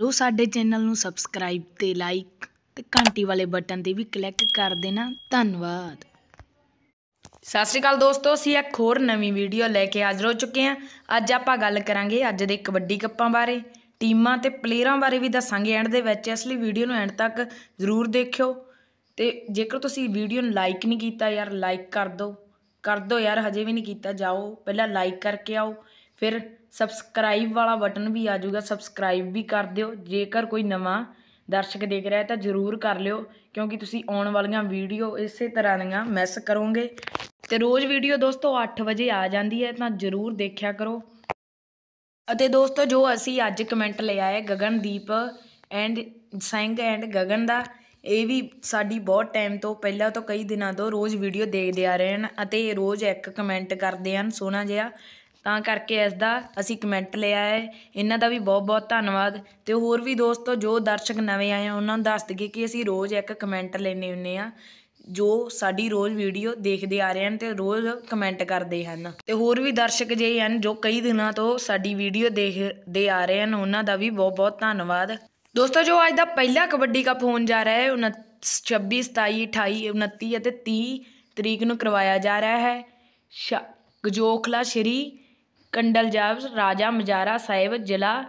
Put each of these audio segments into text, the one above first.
ਜੋ ਸਾਡੇ ਚੈਨਲ ਨੂੰ ਸਬਸਕ੍ਰਾਈਬ ਤੇ ਲਾਈਕ ਤੇ ਘੰਟੀ ਵਾਲੇ ਬਟਨ ਤੇ ਵੀ ਕਲਿੱਕ ਕਰ ਦੇਣਾ ਧੰਨਵਾਦ ਸਤਿ ਸ਼੍ਰੀ ਅਕਾਲ ਦੋਸਤੋ ਅਸੀਂ ਇੱਕ ਹੋਰ ਨਵੀਂ ਵੀਡੀਓ ਲੈ ਕੇ ਹਾਜ਼ਰ ਹੋ ਚੁੱਕੇ ਹਾਂ ਅੱਜ ਆਪਾਂ ਗੱਲ ਕਰਾਂਗੇ ਅੱਜ ਦੇ ਕਬੱਡੀ ਕੱਪਾਂ ਬਾਰੇ ਟੀਮਾਂ ਤੇ ਪਲੇਅਰਾਂ ਬਾਰੇ ਵੀ ਦੱਸਾਂਗੇ ਐਂਡ ਦੇ ਵਿੱਚ ਇਸ ਲਈ ਵੀਡੀਓ ਨੂੰ ਐਂਡ ਤੱਕ ਜ਼ਰੂਰ ਦੇਖਿਓ ਤੇ ਜੇਕਰ ਤੁਸੀਂ ਵੀਡੀਓ ਨੂੰ ਲਾਈਕ ਨਹੀਂ ਕੀਤਾ ਯਾਰ ਲਾਈਕ ਕਰ ਦਿਓ ਕਰ ਦਿਓ ਯਾਰ ਹਜੇ ਵੀ ਨਹੀਂ ਕੀਤਾ ਜਾਓ ਪਹਿਲਾਂ ਲਾਈਕ ਕਰਕੇ ਆਓ ਫਿਰ ਸਬਸਕ੍ਰਾਈਬ ਵਾਲਾ ਬਟਨ ਵੀ ਆ ਜਾਊਗਾ ਸਬਸਕ੍ਰਾਈਬ ਵੀ ਕਰ ਦਿਓ ਜੇਕਰ ਕੋਈ ਨਵਾਂ ਦਰਸ਼ਕ ਦੇਖ ਰਿਹਾ ਤਾਂ ਜ਼ਰੂਰ ਕਰ ਲਿਓ ਕਿਉਂਕਿ ਤੁਸੀਂ ਆਉਣ ਵਾਲੀਆਂ ਵੀਡੀਓ ਇਸੇ ਤਰ੍ਹਾਂ ਦੀਆਂ ਮਿਸ ਕਰੋਗੇ ਤੇ ਰੋਜ਼ ਵੀਡੀਓ ਦੋਸਤੋ 8 ਵਜੇ ਆ ਜਾਂਦੀ ਹੈ ਤਾਂ ਜ਼ਰੂਰ ਦੇਖਿਆ ਕਰੋ ਅਤੇ ਦੋਸਤੋ ਜੋ ਅਸੀਂ ਅੱਜ ਕਮੈਂਟ ਲਿਆ ਹੈ ਗਗਨਦੀਪ ਐਂਡ ਸਿੰਘ ਐਂਡ ਗਗਨ ਦਾ ਇਹ ਵੀ ਸਾਡੀ ਬਹੁਤ ਟਾਈਮ ਤੋਂ ਪਹਿਲਾਂ ਤੋਂ ਕਈ ਦਿਨਾਂ ਤੋਂ ਰੋਜ਼ ਵੀਡੀਓ ਦੇਖਦੇ ਆ ਰਹੇ ਹਨ ਅਤੇ ਰੋਜ਼ ਇੱਕ ਕਮੈਂਟ ਕਰਦੇ ਹਨ ਸੋਹਣਾ ਜਿਹਾ ਤਾਂ ਕਰਕੇ ਇਸ ਦਾ ਅਸੀਂ ਕਮੈਂਟ ਲਿਆ ਹੈ ਇਹਨਾਂ ਦਾ ਵੀ ਬਹੁਤ ਬਹੁਤ ਧੰਨਵਾਦ ਤੇ ਹੋਰ ਵੀ ਦੋਸਤੋ ਜੋ ਦਰਸ਼ਕ ਨਵੇਂ ਆਏ ਆ ਉਹਨਾਂ ਨੂੰ ਦੱਸ ਦਈਏ ਕਿ ਅਸੀਂ ਰੋਜ਼ ਇੱਕ ਕਮੈਂਟ ਲੈਣੇ ਹੁੰਦੇ ਆ ਜੋ ਸਾਡੀ ਰੋਜ਼ ਵੀਡੀਓ ਦੇਖਦੇ ਆ ਰਹੇ ਹਨ ਤੇ ਰੋਜ਼ ਕਮੈਂਟ ਕਰਦੇ ਹਨ ਤੇ ਹੋਰ ਵੀ ਦਰਸ਼ਕ ਜੇ ਹਨ ਜੋ ਕਈ ਦਿਨਾਂ ਤੋਂ ਸਾਡੀ ਵੀਡੀਓ ਦੇਖਦੇ ਆ ਰਹੇ ਹਨ ਉਹਨਾਂ ਦਾ ਵੀ ਬਹੁਤ ਬਹੁਤ ਧੰਨਵਾਦ ਦੋਸਤੋ ਜੋ ਅੱਜ ਦਾ ਪਹਿਲਾ ਕਬੱਡੀ ਕੱਪ ਹੋਣ ਜਾ ਰਿਹਾ ਹੈ 26 27 28 29 ਅਤੇ 30 ਤਰੀਕ ਨੂੰ ਕਰਵਾਇਆ ਜਾ ਰਿਹਾ ਹੈ ਗਜੋਖਲਾ ਸ਼੍ਰੀ ਜਾਬ ਰਾਜਾ ਮਜਾਰਾ ਸਾਹਿਬ ਜ਼ਿਲ੍ਹਾ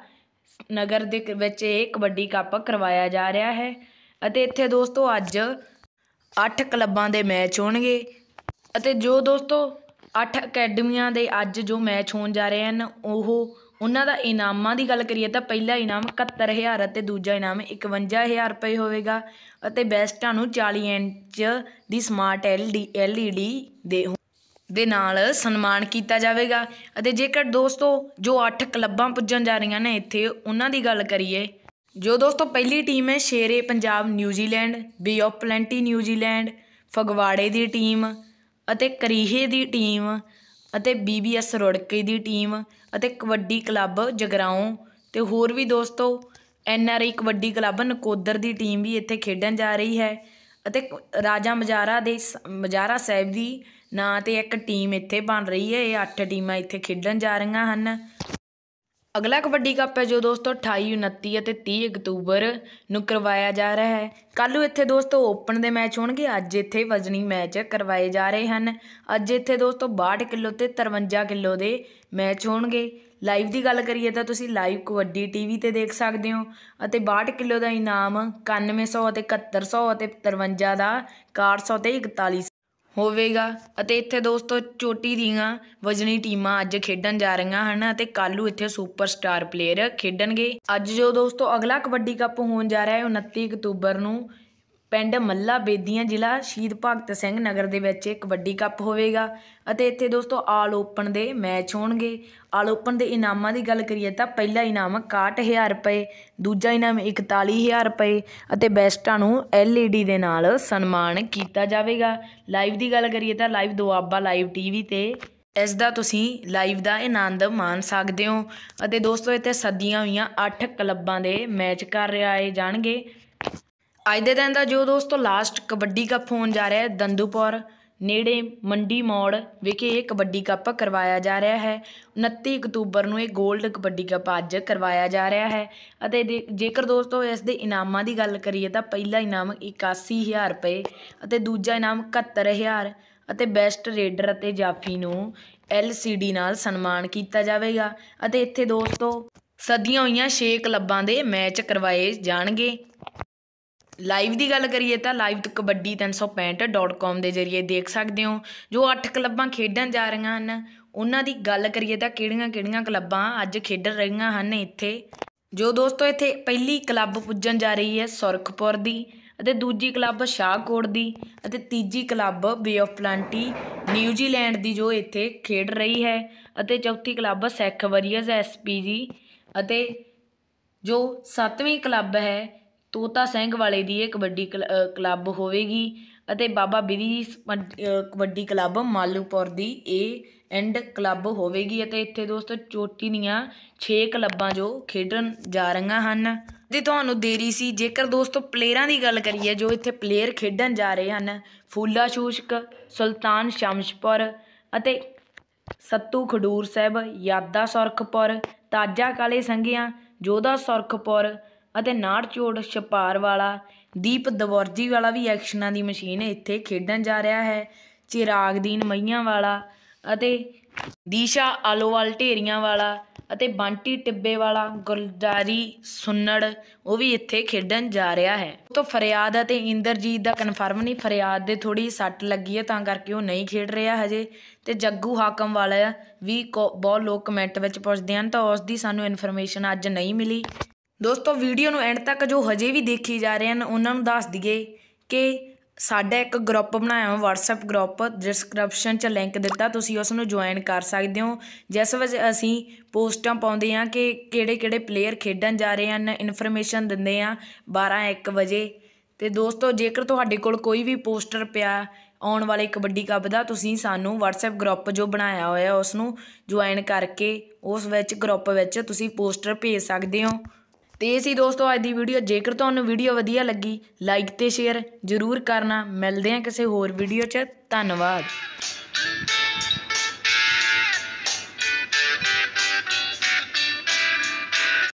ਨਗਰ ਦੇ ਵਿੱਚ ਇਹ ਕਬੱਡੀ ਕੱਪ ਕਰਵਾਇਆ ਜਾ ਰਿਹਾ ਹੈ ਅਤੇ ਇੱਥੇ ਦੋਸਤੋ ਅੱਜ 8 ਕਲੱਬਾਂ ਦੇ ਮੈਚ ਹੋਣਗੇ ਅਤੇ ਜੋ ਦੋਸਤੋ 8 ਅਕੈਡਮੀਆਂ ਦੇ ਅੱਜ ਜੋ ਮੈਚ ਹੋਣ ਜਾ ਰਹੇ ਹਨ ਉਹ ਉਹਨਾਂ ਦਾ ਇਨਾਮਾਂ ਦੀ ਗੱਲ ਕਰੀਏ ਤਾਂ ਪਹਿਲਾ ਇਨਾਮ 71000 ਅਤੇ ਦੂਜਾ ਇਨਾਮ 51000 ਰੁਪਏ ਹੋਵੇਗਾ ਅਤੇ ਬੈਸਟਾਂ ਨੂੰ 40 ਇੰਚ ਦੀ ਸਮਾਰਟ ਐਲਡੀ ਐਲਈਡੀ ਦੇ ਦੇ ਨਾਲ ਸਨਮਾਨ ਕੀਤਾ ਜਾਵੇਗਾ ਅਤੇ ਜੇਕਰ ਦੋਸਤੋ ਜੋ 8 ਕਲੱਬਾਂ ਪੁੱਜਣ ਜਾ ਰਹੀਆਂ ਨੇ ਇੱਥੇ ਉਹਨਾਂ ਦੀ ਗੱਲ ਕਰੀਏ ਜੋ ਦੋਸਤੋ ਪਹਿਲੀ ਟੀਮ ਹੈ Shere Punjab New Zealand bay of plenty New Zealand ਫਗਵਾੜੇ ਦੀ ਟੀਮ ਅਤੇ ਕਰੀਹੇ ਦੀ ਟੀਮ ਅਤੇ ਬੀਬੀਐਸ ਰੋੜਕੇ ਦੀ ਟੀਮ ਅਤੇ ਕਬੱਡੀ ਕਲੱਬ ਜਗਰਾਉਂ ਤੇ ਹੋਰ ਵੀ ਦੋਸਤੋ ਐਨਆਰਆਈ ਕਬੱਡੀ ਕਲੱਬ ਨਕੋਦਰ ਦੀ ਟੀਮ ਵੀ ਇੱਥੇ ਖੇਡਣ ਜਾ ਰਹੀ ਹੈ ਅਤੇ ਰਾਜਾ ਮਜਾਰਾ ਦੇ ਮਜਾਰਾ ਸਾਹਿਬ ਦੀ ਨਾ ਤੇ ਇੱਕ ਟੀਮ ਇੱਥੇ ਬਣ ਰਹੀ ਹੈ ਇਹ ਅੱਠ ਟੀਮਾਂ ਇੱਥੇ ਖੇਡਣ ਜਾ ਰਹੀਆਂ ਹਨ ਅਗਲਾ ਕਬੱਡੀ ਕੱਪ ਹੈ ਜੋ ਦੋਸਤੋ 28 29 ਅਤੇ 30 ਅਕਤੂਬਰ ਨੂੰ ਕਰਵਾਇਆ ਜਾ ਰਿਹਾ ਹੈ ਕੱਲੂ ਇੱਥੇ ਦੋਸਤੋ ਓਪਨ ਦੇ ਮੈਚ ਹੋਣਗੇ ਅੱਜ ਇੱਥੇ ਵਜਣੀ ਮੈਚ ਕਰਵਾਏ ਜਾ ਰਹੇ ਹਨ ਅੱਜ ਇੱਥੇ ਦੋਸਤੋ 62 ਕਿਲੋ ਤੇ 53 ਕਿਲੋ ਦੇ ਮੈਚ ਹੋਣਗੇ ਲਾਈਵ ਦੀ ਗੱਲ ਕਰੀਏ ਤਾਂ ਤੁਸੀਂ ਲਾਈਵ ਕਬੱਡੀ ਟੀਵੀ ਤੇ ਦੇਖ ਸਕਦੇ ਹੋ ਅਤੇ 62 ਕਿਲੋ ਦਾ ਇਨਾਮ 9100 ਅਤੇ 7100 ਅਤੇ 53 ਦਾ 400 ਤੇ 41 ਹੋਵੇਗਾ ਅਤੇ ਇੱਥੇ ਦੋਸਤੋ ਚੋਟੀ ਦੀਆਂ ਵਜਣੀ ਟੀਮਾਂ ਅੱਜ ਖੇਡਣ ਜਾ ਰਹੀਆਂ ਹਨ ਅਤੇ ਕੱਲੂ ਇੱਥੇ ਸੁਪਰ ਸਟਾਰ ਪਲੇਅਰ ਖੇਡਣਗੇ ਅੱਜ ਜੋ ਦੋਸਤੋ ਅਗਲਾ ਕਬੱਡੀ ਕੱਪ ਹੋਣ ਜਾ ਰਿਹਾ ਹੈ 29 ਅਕਤੂਬਰ ਨੂੰ ਪਿੰਡ ਮੱਲਾ ਬੇਦੀਆਂ ਜ਼ਿਲ੍ਹਾ ਸ਼ਹੀਦ ਭਗਤ ਸਿੰਘ ਨਗਰ ਦੇ ਵਿੱਚ ਇੱਕ ਕਬੱਡੀ ਕੱਪ ਹੋਵੇਗਾ ਅਤੇ ਇੱਥੇ ਦੋਸਤੋ ਆਲ ਓਪਨ ਦੇ ਮੈਚ ਹੋਣਗੇ ਆਲ ਓਪਨ ਦੇ ਇਨਾਮਾਂ ਦੀ ਗੱਲ ਕਰੀਏ ਤਾਂ ਪਹਿਲਾ ਇਨਾਮ 61000 ਰੁਪਏ ਦੂਜਾ ਇਨਾਮ 41000 ਰੁਪਏ ਅਤੇ ਬੈਸਟਾਂ ਨੂੰ LED ਦੇ ਨਾਲ ਸਨਮਾਨ ਕੀਤਾ ਜਾਵੇਗਾ ਲਾਈਵ ਦੀ ਗੱਲ ਕਰੀਏ ਤਾਂ ਲਾਈਵ ਦੁਆਬਾ ਲਾਈਵ ਟੀਵੀ ਤੇ ਇਸ ਦਾ ਤੁਸੀਂ ਲਾਈਵ ਦਾ ਆਨੰਦ ਮਾਣ ਸਕਦੇ ਹੋ ਅਤੇ ਦੋਸਤੋ ਇੱਥੇ ਸੱਦੀਆਂ ਹੋਈਆਂ 8 ਕਲੱਬਾਂ ਦੇ ਮੈਚ ਕਰ ਰਿਹਾ ਹੈ ਜਾਣਗੇ ਅੱਜ ਦੇ ਦਿਨ ਦਾ ਜੋ ਦੋਸਤੋ ਲਾਸਟ ਕਬੱਡੀ ਕੱਪ ਹੋਣ ਜਾ ਰਿਹਾ ਹੈ ਦੰਦੂਪੁਰ ਨੇੜੇ ਮੰਡੀ ਮੋੜ ਵਿਖੇ ਇਹ ਕਬੱਡੀ ਕੱਪ ਕਰਵਾਇਆ ਜਾ ਰਿਹਾ ਹੈ 29 ਅਕਤੂਬਰ ਨੂੰ ਇਹ 골ਡ ਕਬੱਡੀ ਕੱਪ ਅੱਜ ਕਰਵਾਇਆ ਜਾ ਰਿਹਾ ਹੈ ਅਤੇ ਜੇਕਰ ਦੋਸਤੋ ਇਸ ਦੇ ਇਨਾਮਾਂ ਦੀ ਗੱਲ ਕਰੀਏ ਤਾਂ ਪਹਿਲਾ ਇਨਾਮ 81000 ਰੁਪਏ ਅਤੇ ਦੂਜਾ ਇਨਾਮ 71000 ਅਤੇ ਬੈਸਟ ਰੇਡਰ ਅਤੇ ਜਾਫੀ ਨੂੰ LCD ਨਾਲ ਸਨਮਾਨ ਕੀਤਾ ਜਾਵੇਗਾ ਅਤੇ ਇੱਥੇ ਦੋਸਤੋ ਸਦੀਆਂ ਹੋਈਆਂ 6 ਕਲੱਬਾਂ ਦੇ ਮੈਚ ਕਰਵਾਏ ਜਾਣਗੇ ਲਾਈਵ ਦੀ ਗੱਲ ਕਰੀਏ ਤਾਂ ਲਾਈਵ ਕਬੱਡੀ365.com ਦੇ ਜ਼ਰੀਏ ਦੇਖ ਸਕਦੇ ਹੋ ਜੋ 8 ਕਲੱਬਾਂ ਖੇਡਣ ਜਾ ਰਹੀਆਂ ਹਨ ਉਹਨਾਂ ਦੀ ਗੱਲ ਕਰੀਏ ਤਾਂ ਕਿਹੜੀਆਂ-ਕਿਹੜੀਆਂ ਕਲੱਬਾਂ ਅੱਜ ਖੇਡ ਰਹੀਆਂ ਹਨ ਇੱਥੇ ਜੋ ਦੋਸਤੋ ਇੱਥੇ ਪਹਿਲੀ ਕਲੱਬ ਪੁੱਜਣ ਜਾ ਰਹੀ ਹੈ ਸੁਰਖਪੁਰ ਦੀ ਅਤੇ ਦੂਜੀ ਕਲੱਬ ਸ਼ਾਹਕੋਟ ਦੀ ਅਤੇ ਤੀਜੀ club bay of plenty New Zealand ਦੀ ਜੋ ਇੱਥੇ ਖੇਡ ਰਹੀ ਹੈ ਅਤੇ ਚੌਥੀ ਕਲੱਬ ਸੈਖ ਵਰੀਅਰਸ ਐਸਪੀਜੀ ਅਤੇ ਜੋ ਸੱਤਵੀਂ ਕਲੱਬ ਹੈ ਤੋਤਾ ਸਿੰਘ ਵਾਲੇ ਦੀ ਇਹ ਕਬੱਡੀ ਕਲੱਬ ਹੋਵੇਗੀ ਅਤੇ ਬਾਬਾ ਬਿਧੀ ਕਬੱਡੀ ਕਲੱਬ ਮਾਲੂਪੁਰ ਦੀ ਇਹ ਐਂਡ ਕਲੱਬ ਹੋਵੇਗੀ ਅਤੇ ਇੱਥੇ ਦੋਸਤੋ ਚੋਟੀ ਦੀਆਂ 6 ਕਲੱਬਾਂ ਜੋ ਖੇਡਣ ਜਾ ਰਹੀਆਂ ਹਨ ਜੇ ਤੁਹਾਨੂੰ ਦੇਰੀ ਸੀ ਜੇਕਰ ਦੋਸਤੋ ਪਲੇਅਰਾਂ ਦੀ ਗੱਲ ਕਰੀਏ ਜੋ ਇੱਥੇ ਪਲੇਅਰ ਖੇਡਣ ਜਾ ਰਹੇ ਹਨ ਫੂਲਾ ਸ਼ੂਸ਼ਕ ਸੁਲਤਾਨ ਸ਼ਮਸ਼ਪੁਰ ਅਤੇ ਸੱਤੂ ਖਡੂਰ ਸਾਹਿਬ ਯਾਦਾ ਸੁਰਖਪੁਰ ਤਾਜਾ ਕਾਲੇ ਸੰਘਿਆ ਜੋਧਾ ਸੁਰਖਪੁਰ ਅਤੇ ਨਾੜ ਚੋੜ ਛਪਾਰ ਵਾਲਾ ਦੀਪ ਦਵਰਜੀ ਵਾਲਾ ਵੀ ਐਕਸ਼ਨਾਂ ਦੀ ਮਸ਼ੀਨ ਇੱਥੇ ਖੇਡਣ ਜਾ ਰਿਹਾ ਹੈ ਚਿਰਾਗਦੀਨ ਮਈਆਂ ਵਾਲਾ ਅਤੇ ਦੀਸ਼ਾ ਆਲੋਵਾਲ ਢੇਰੀਆਂ ਵਾਲਾ ਅਤੇ ਬੰਟੀ ਟਿੱਬੇ ਵਾਲਾ ਗੁਲਦਾਰੀ ਸੁੰਨੜ ਉਹ ਵੀ ਇੱਥੇ ਖੇਡਣ ਜਾ ਰਿਹਾ ਹੈ ਉਹ ਤੋਂ ਫਰਿਆਦ ਅਤੇ ਇੰਦਰਜੀਤ ਦਾ ਕਨਫਰਮ ਨਹੀਂ ਫਰਿਆਦ ਦੇ ਥੋੜੀ ਸੱਟ ਲੱਗੀ ਹੈ ਤਾਂ ਕਰਕੇ ਉਹ ਨਹੀਂ ਖੇਡ ਰਿਹਾ ਹਜੇ ਤੇ ਜੱਗੂ ਹਾਕਮ ਵਾਲਾ ਵੀ ਬਹੁਤ ਲੋਕ ਕਮੈਂਟ ਵਿੱਚ ਪੁੱਛਦੇ ਹਨ ਤਾਂ ਉਸ ਦੀ ਸਾਨੂੰ ਇਨਫੋਰਮੇਸ਼ਨ ਅੱਜ ਨਹੀਂ ਮਿਲੀ ਦੋਸਤੋ ਵੀਡੀਓ ਨੂੰ ਐਂਡ ਤੱਕ ਜੋ ਹਜੇ ਵੀ ਦੇਖੀ ਜਾ ਰਹੇ ਹਨ ਉਹਨਾਂ ਨੂੰ ਦੱਸ ਦਈਏ ਕਿ ਸਾਡਾ ਇੱਕ ਗਰੁੱਪ ਬਣਾਇਆ ਹੋਇਆ WhatsApp ਗਰੁੱਪ ਡਿਸਕ੍ਰਿਪਸ਼ਨ 'ਚ ਲਿੰਕ ਦਿੱਤਾ ਤੁਸੀਂ ਉਸ ਨੂੰ ਜੁਆਇਨ ਕਰ ਸਕਦੇ ਹੋ ਜਿਸ ਵਿੱਚ ਅਸੀਂ ਪੋਸਟਾਂ ਪਾਉਂਦੇ ਹਾਂ ਕਿ ਕਿਹੜੇ-ਕਿਹੜੇ ਪਲੇਅਰ ਖੇਡਣ ਜਾ ਰਹੇ ਹਨ ਇਨਫੋਰਮੇਸ਼ਨ ਦਿੰਦੇ ਹਾਂ 1 ਵਜੇ ਤੇ ਦੋਸਤੋ ਜੇਕਰ ਤੁਹਾਡੇ ਕੋਲ ਕੋਈ ਵੀ ਪੋਸਟਰ ਪਿਆ ਆਉਣ ਵਾਲੇ ਕਬੱਡੀ ਕੱਪ ਦਾ ਤੁਸੀਂ ਸਾਨੂੰ WhatsApp ਗਰੁੱਪ ਜੋ ਬਣਾਇਆ ਹੋਇਆ ਉਸ ਨੂੰ ਜੁਆਇਨ ਕਰਕੇ ਉਸ ਵਿੱਚ ਗਰੁੱਪ ਵਿੱਚ ਤੁਸੀਂ ਪੋਸਟਰ ਭੇਜ ਸਕਦੇ ਹੋ ਤੇ ਇਹ ਸੀ ਦੋਸਤੋ ਅੱਜ ਦੀ ਵੀਡੀਓ ਜੇਕਰ ਤੁਹਾਨੂੰ ਵੀਡੀਓ ਵਧੀਆ ਲੱਗੀ ਲਾਈਕ ਤੇ ਸ਼ੇਅਰ ਜ਼ਰੂਰ ਕਰਨਾ ਮਿਲਦੇ ਹਾਂ ਕਿਸੇ ਹੋਰ ਵੀਡੀਓ 'ਚ ਧੰਨਵਾਦ